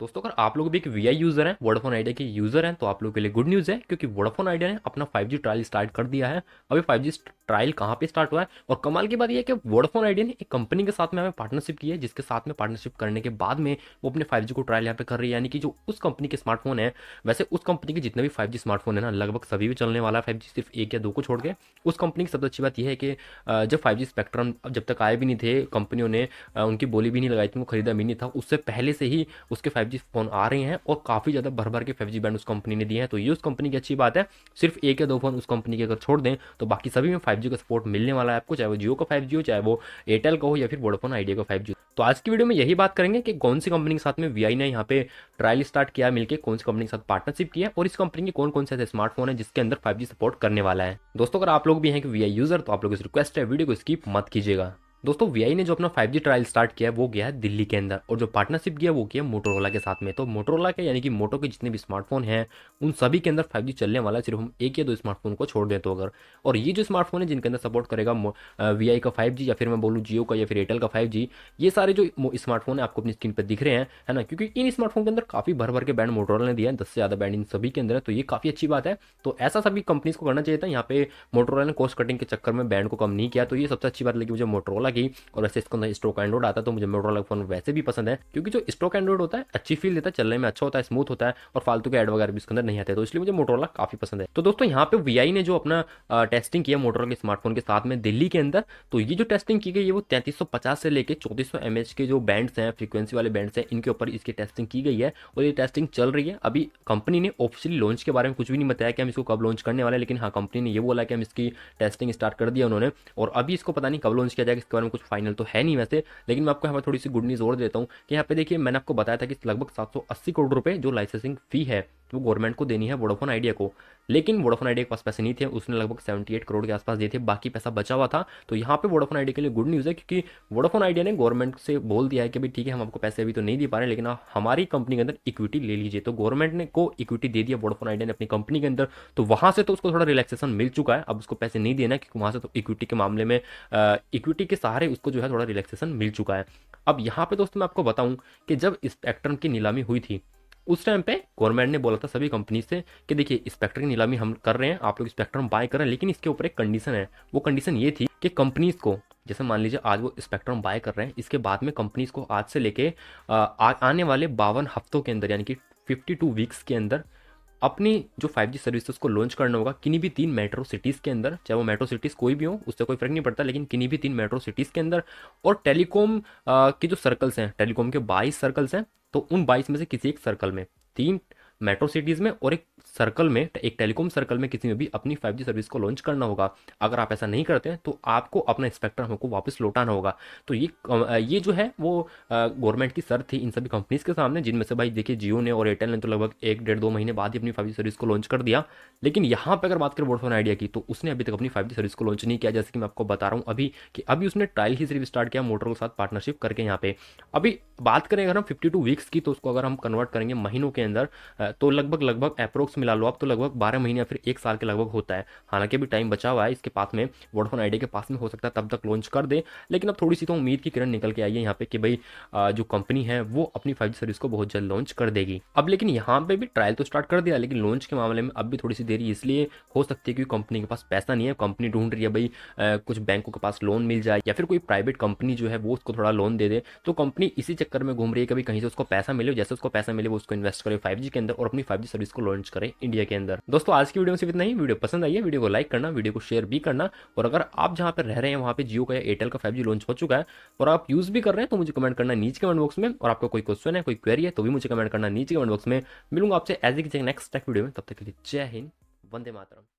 दोस्तों अगर आप लोग भी एक वी यूज़र हैं वोडाफोन आइडिया के यूज़र हैं तो आप लोगों के लिए गुड न्यूज़ है क्योंकि वोडाफोन आइडिया ने अपना 5G ट्रायल स्टार्ट कर दिया है अभी 5G ट्रायल कहाँ पे स्टार्ट हुआ है और कमाल की बात यह है कि वोडाफोन आइडिया ने एक कंपनी के साथ में हमें पार्टनरशिप की है जिसके साथ में पार्टनरशिप करने के बाद में वो अपने फाइव को ट्रायल यहाँ पे कर रही है यानी कि जो उस कंपनी के स्मार्टफोन है वैसे उस कंपनी के जितने भी फाइव स्मार्टफोन है ना लगभग सभी भी चलने वाला है फाइव सिर्फ एक या दो को छोड़ के उस कंपनी की सबसे अच्छी बात यह है कि जब फाइव स्पेक्ट्रम जब तक आए भी नहीं थे कंपनियों ने उनकी बोली भी नहीं लगाई थी वो खरीदा भी नहीं था उससे पहले से ही उसके फाइव फ़ोन आ रहे हैं और काफ़ी ज़्यादा भर भर के फाइव बैंड उस कंपनी ने दिए हैं तो ये उस कंपनी की अच्छी बात है सिर्फ एक या दो फोन उस कंपनी के अगर छोड़ दें तो बाकी सभी में फाइव फाइव का सपोर्ट मिलने वाला है आपको चाहे वो जियो का फाइव हो चाहे वो एयरटेल का हो या फिर वोडाफोन आइडिया का फाइव तो आज की वीडियो में यही बात करेंगे कि कौन सी कंपनी के साथ में वी ने यहाँ पे ट्रायल स्टार्ट किया मिलकर कौन सी कंपनी के साथ पार्टनरशिप किया और इस कंपनी के कौन कौन से ऐसे स्मार्टफोन है जिसके अंदर फाइव सपोर्ट करने वाला है दोस्तों अगर आप लोग भी हैं कि वी यूजर तो आप लोग इस रिक्वेस्ट है वीडियो को स्किप मत कीजिएगा दोस्तों वी ने जो अपना फाइव ट्रायल स्टार्ट किया वो गया है दिल्ली के अंदर और जो पार्टनरशिप किया वो किया मोटोरोला के साथ में तो मोटोरोला के यानी कि मोटो के जितने भी स्मार्टफोन हैं उन सभी के अंदर फाइव चलने वाला है सिर्फ हम एक या दो स्मार्टफोन को छोड़ दें तो अगर और ये जो स्मार्टफोन है जिनके अंदर सपोर्ट करेगा वी का फाइव या फिर मैं बोलूँ जियो का या फिर एयरटेल का फाइव ये सारे जो स्मार्टफोन है आपको अपनी स्क्रीन पर दिख रहे हैं है ना क्योंकि इन स्मार्टफोन के अंदर काफ़ी भर भर के बैंड मोटोरोला ने दिया है दस से ज़्यादा बैंड इन सभी के अंदर है तो ये काफ़ी अच्छी बात है तो ऐसा सभी कंपनीज को करना चाहिए था यहाँ पे मोटोरोला ने कॉस्ट कटिंग के चक्कर में बैंड को कम नहीं किया तो ये सबसे अच्छी बात लगी मुझे मोटोरोला की और वैसे अंदर स्ट्रोक एंड्रॉइड आता है तो मुझे मोटरोला फोन वैसे भी पसंद है क्योंकि जो स्ट्रोक एंड्रॉइड होता है अच्छी फील देता है चलने में अच्छा होता है स्मूथ होता है और फालतू के एड वगैरह भी इसके अंदर नहीं आते तो इसलिए मुझे मोटरोला काफी पसंद है तो दोस्तों यहाँ पे वी ने जो अपना टेस्टिंग किया मोटरोला के स्मार्टफोन के साथ में दिल्ली के अंदर तो ये जो टेस्टिंग की गई है वो तैंतीस से लेकर चौतीस सौ के जो बैंड्स हैं फ्रिक्वेंसी वाले बैंड्स हैं इनके ऊपर इसकी टेस्टिंग की गई है और ये टेस्टिंग चल रही है अभी कंपनी ने ऑफिशियली लॉन्च के बारे में कुछ भी नहीं बताया कि हम इसको कब लॉन्च करने वाले लेकिन हाँ कंपनी ने ये बोला कि हम इसकी टेस्टिंग स्टार्ट कर दिया उन्होंने और अभी इसको पता नहीं कब लॉन्च किया जाएगा इसके बारे में कुछ फाइनल तो है नहीं वैसे लेकिन मैं आपको यहाँ पर थोड़ी सी गुड न्यूज़ और देता हूँ कि यहाँ पे देखिए मैंने आपको बताया था कि लगभग सात करोड़ रुपये जो लाइसेंसिंग फी है वो तो गवर्नमेंट को देनी है वोडाफोन आइडिया को लेकिन वोडाफोन आइडिया के पास पैसे नहीं थे उसने लगभग 78 करोड़ के आसपास दिए थे बाकी पैसा बचा हुआ था तो यहाँ पे वोडाफोन आइडिया के लिए गुड न्यूज़ है क्योंकि वोडाफोन आइडिया ने गवर्नमेंट से बोल दिया है कि भाई ठीक है हम आपको पैसे अभी तो नहीं दे पा रहे लेकिन आप हमारी कंपनी के अंदर इक्विटी ले लीजिए तो गवर्नमेंट ने को इक्विटी दे दिया वोडाफोन आइडिया ने अपनी कंपनी के अंदर तो वहाँ से तो उसको थोड़ा रिलैक्सेशन मिल चुका है अब उसको पैसे नहीं देना क्योंकि वहाँ से तो इक्विटी के मामले में इक्विटी के सहारे उसको जो है थोड़ा रिलैक्सेशन मिल चुका है अब यहाँ पे दोस्तों मैं आपको बताऊं कि जब स्पेक्ट्रम की नीलामी हुई थी उस टाइम पे गवर्नमेंट ने बोला था सभी कंपनी से कि देखिए स्पेक्टर की नीलामी हम कर रहे हैं आप लोग स्पेक्ट्रम बाय कर रहे हैं लेकिन इसके ऊपर एक कंडीशन है वो कंडीशन ये थी कि कंपनीज को जैसे मान लीजिए आज वो स्पेक्ट्रम बाय कर रहे हैं इसके बाद में कंपनीज को आज से लेके आने वाले बावन हफ्तों के अंदर यानी कि फिफ्टी टू वीक्स के अंदर अपनी जो 5G सर्विसेज को लॉन्च करना होगा किन्हीं भी तीन मेट्रो सिटीज़ के अंदर चाहे वो मेट्रो सिटीज़ कोई भी हो उससे कोई फर्क नहीं पड़ता लेकिन किन्हीं भी तीन मेट्रो सिटीज़ के अंदर और टेलीकॉम के जो सर्कल्स हैं टेलीकॉम के बाईस सर्कल्स हैं तो उन बाईस में से किसी एक सर्कल में तीन मेट्रो सिटीज़ में और एक सर्कल में एक टेलीकॉम सर्कल में किसी में भी अपनी फाइव सर्विस को लॉन्च करना होगा अगर आप ऐसा नहीं करते हैं तो आपको अपना स्पेक्ट्रम हमको वापस लौटाना होगा तो ये ये जो है वो गवर्नमेंट की सर थी इन सभी कंपनीज़ के सामने जिनमें से भाई देखिए जियो ने और एयरटेल ने तो लगभग एक डेढ़ दो महीने बाद ही अपनी फाइव सर्विस को लॉन्च कर दिया लेकिन यहाँ पर अगर बात करें वोडफोन आइडिया की तो उसने अभी तक अपनी फाइव सर्विस को लॉन्च नहीं किया जैसे कि मैं आपको बता रहा हूँ अभी कि अभी उसने ट्रायल ही सिर्फ स्टार्ट किया मोटर के साथ पार्टनरशिप करके यहाँ पे अभी बात करें अगर हम फिफ्टी टू वीक्स की तो उसको अगर हम कन्वर्ट करेंगे महीनों के अंदर तो लगभग लगभग अप्रोक्स मिला लो आप तो लगभग बारह महीने या फिर एक साल के लगभग होता है हालांकि अभी टाइम बचा हुआ है इसके पास में वोडाफोन आइडिया के पास में हो सकता है तब तक लॉन्च कर दे लेकिन अब थोड़ी सी तो उम्मीद की किरण निकल के आई है यहाँ पे कि भाई जो कंपनी है वो अपनी फाइव सर्विस को बहुत जल्द लॉन्च कर देगी अब लेकिन यहाँ पे भी ट्रायल तो स्टार्ट कर दिया लेकिन लॉन्च के मामले में अब भी थोड़ी सी देरी इसलिए हो सकती है क्योंकि कंपनी के पास पैसा नहीं है कंपनी ढूंढ रही है भाई कुछ बैंकों के पास लोन मिल जाए या फिर कोई प्राइवेट कंपनी जो है वो उसको थोड़ा लोन दे दे तो कंपनी इसी चक्कर में घूम रही है कभी कहीं से उसको पैसा मिले जैसे उसको पैसा मिले वो उसको इन्वेस्ट करे फाइव के अंदर और अपनी फाइव सर्विस को लॉन्च करें इंडिया के अंदर दोस्तों आज की वीडियो में सिर्फ इतना ही वीडियो पसंद आई है वीडियो को लाइक करना वीडियो को शेयर भी करना और अगर आप जहां पर रह रहे हैं वहां पर जियो का या एयरटेल का फाइव लॉन्च हो चुका है और आप यूज़ भी कर रहे हैं तो मुझे कमेंट करना नीचे कमेंट बॉक्स में और आपका कोई क्वेश्चन है कोई क्वेरी है तो भी मुझे कमेंट करना नीचे कमेंट बॉक्स में मिलूंगा आपसे as a next tech video में तब तक के लिए जय हिंद वंदे मातरम